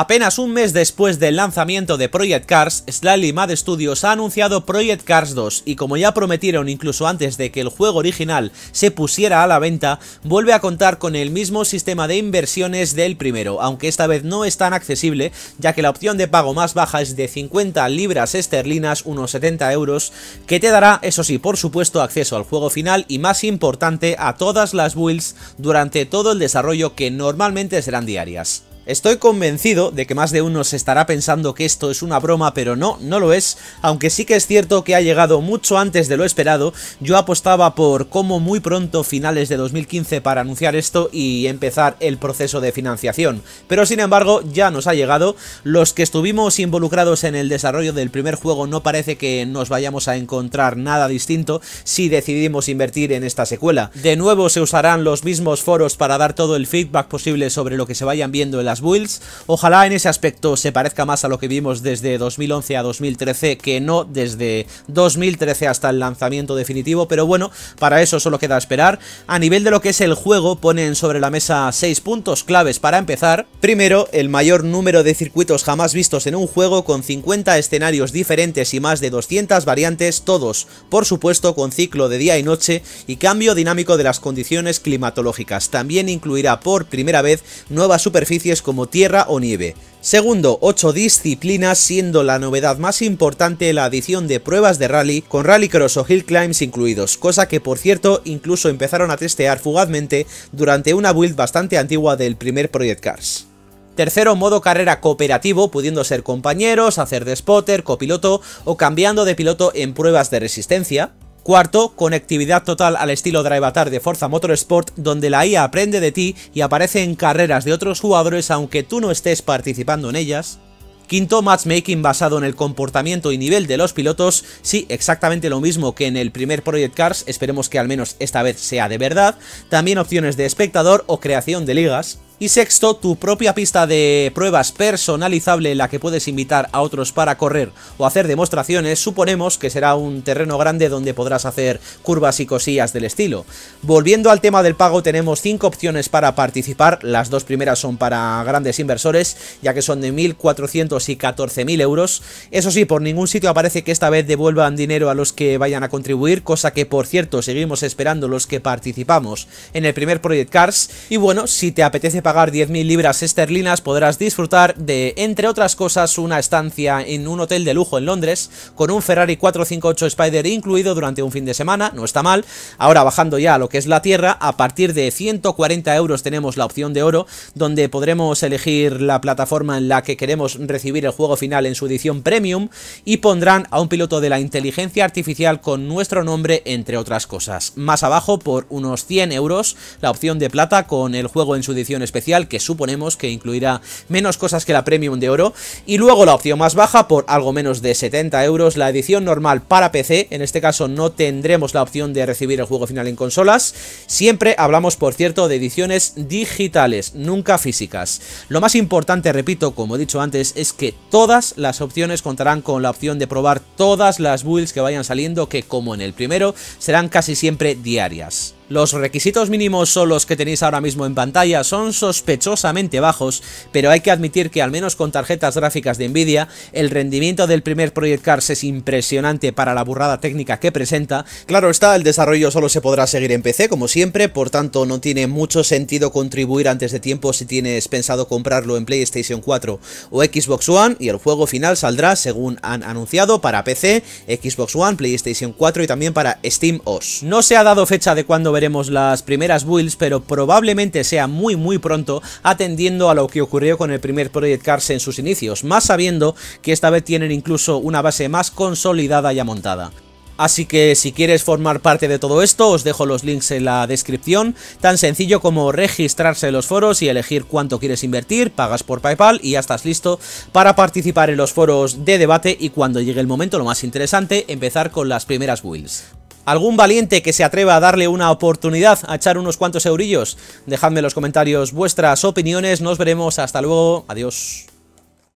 Apenas un mes después del lanzamiento de Project Cars, Slightly Mad Studios ha anunciado Project Cars 2 y como ya prometieron incluso antes de que el juego original se pusiera a la venta, vuelve a contar con el mismo sistema de inversiones del primero, aunque esta vez no es tan accesible ya que la opción de pago más baja es de 50 libras esterlinas, unos 70 euros, que te dará, eso sí, por supuesto, acceso al juego final y más importante a todas las builds durante todo el desarrollo que normalmente serán diarias. Estoy convencido de que más de uno se estará pensando que esto es una broma, pero no, no lo es, aunque sí que es cierto que ha llegado mucho antes de lo esperado, yo apostaba por como muy pronto finales de 2015 para anunciar esto y empezar el proceso de financiación, pero sin embargo ya nos ha llegado, los que estuvimos involucrados en el desarrollo del primer juego no parece que nos vayamos a encontrar nada distinto si decidimos invertir en esta secuela. De nuevo se usarán los mismos foros para dar todo el feedback posible sobre lo que se vayan viendo en las builds. Ojalá en ese aspecto se parezca más a lo que vimos desde 2011 a 2013 que no desde 2013 hasta el lanzamiento definitivo, pero bueno, para eso solo queda esperar. A nivel de lo que es el juego, ponen sobre la mesa 6 puntos claves para empezar. Primero, el mayor número de circuitos jamás vistos en un juego con 50 escenarios diferentes y más de 200 variantes, todos, por supuesto, con ciclo de día y noche y cambio dinámico de las condiciones climatológicas. También incluirá por primera vez nuevas superficies como tierra o nieve. Segundo, 8 disciplinas, siendo la novedad más importante la adición de pruebas de rally, con rallycross o hill climbs incluidos, cosa que por cierto incluso empezaron a testear fugazmente durante una build bastante antigua del primer Project Cars. Tercero, modo carrera cooperativo, pudiendo ser compañeros, hacer de spotter, copiloto o cambiando de piloto en pruebas de resistencia. Cuarto, conectividad total al estilo Drive Atar de Forza Motorsport, donde la IA aprende de ti y aparece en carreras de otros jugadores aunque tú no estés participando en ellas. Quinto, matchmaking basado en el comportamiento y nivel de los pilotos, sí, exactamente lo mismo que en el primer Project Cars, esperemos que al menos esta vez sea de verdad, también opciones de espectador o creación de ligas. Y sexto, tu propia pista de pruebas personalizable en la que puedes invitar a otros para correr o hacer demostraciones, suponemos que será un terreno grande donde podrás hacer curvas y cosillas del estilo. Volviendo al tema del pago, tenemos 5 opciones para participar, las dos primeras son para grandes inversores, ya que son de 1.400 y euros. Eso sí, por ningún sitio aparece que esta vez devuelvan dinero a los que vayan a contribuir, cosa que por cierto seguimos esperando los que participamos en el primer Project Cars. Y bueno, si te apetece pagar 10.000 libras esterlinas podrás disfrutar de, entre otras cosas, una estancia en un hotel de lujo en Londres con un Ferrari 458 Spider incluido durante un fin de semana, no está mal. Ahora bajando ya a lo que es la Tierra, a partir de 140 euros tenemos la opción de oro, donde podremos elegir la plataforma en la que queremos recibir el juego final en su edición premium y pondrán a un piloto de la inteligencia artificial con nuestro nombre, entre otras cosas. Más abajo, por unos 100 euros, la opción de plata con el juego en su edición especial que suponemos que incluirá menos cosas que la Premium de oro y luego la opción más baja por algo menos de 70 euros la edición normal para PC, en este caso no tendremos la opción de recibir el juego final en consolas, siempre hablamos por cierto de ediciones digitales, nunca físicas. Lo más importante, repito, como he dicho antes, es que todas las opciones contarán con la opción de probar todas las builds que vayan saliendo que como en el primero serán casi siempre diarias. Los requisitos mínimos son los que tenéis ahora mismo en pantalla, son sospechosamente bajos, pero hay que admitir que al menos con tarjetas gráficas de Nvidia, el rendimiento del primer Project Cars es impresionante para la burrada técnica que presenta. Claro está, el desarrollo solo se podrá seguir en PC como siempre, por tanto no tiene mucho sentido contribuir antes de tiempo si tienes pensado comprarlo en PlayStation 4 o Xbox One y el juego final saldrá, según han anunciado, para PC, Xbox One, PlayStation 4 y también para Steam OS. No se ha dado fecha de cuándo veremos las primeras builds, pero probablemente sea muy muy pronto atendiendo a lo que ocurrió con el primer Project Cars en sus inicios, más sabiendo que esta vez tienen incluso una base más consolidada ya montada. Así que si quieres formar parte de todo esto, os dejo los links en la descripción, tan sencillo como registrarse en los foros y elegir cuánto quieres invertir, pagas por Paypal y ya estás listo para participar en los foros de debate y cuando llegue el momento, lo más interesante, empezar con las primeras builds algún valiente que se atreva a darle una oportunidad, a echar unos cuantos eurillos. Dejadme en los comentarios vuestras opiniones, nos veremos, hasta luego, adiós.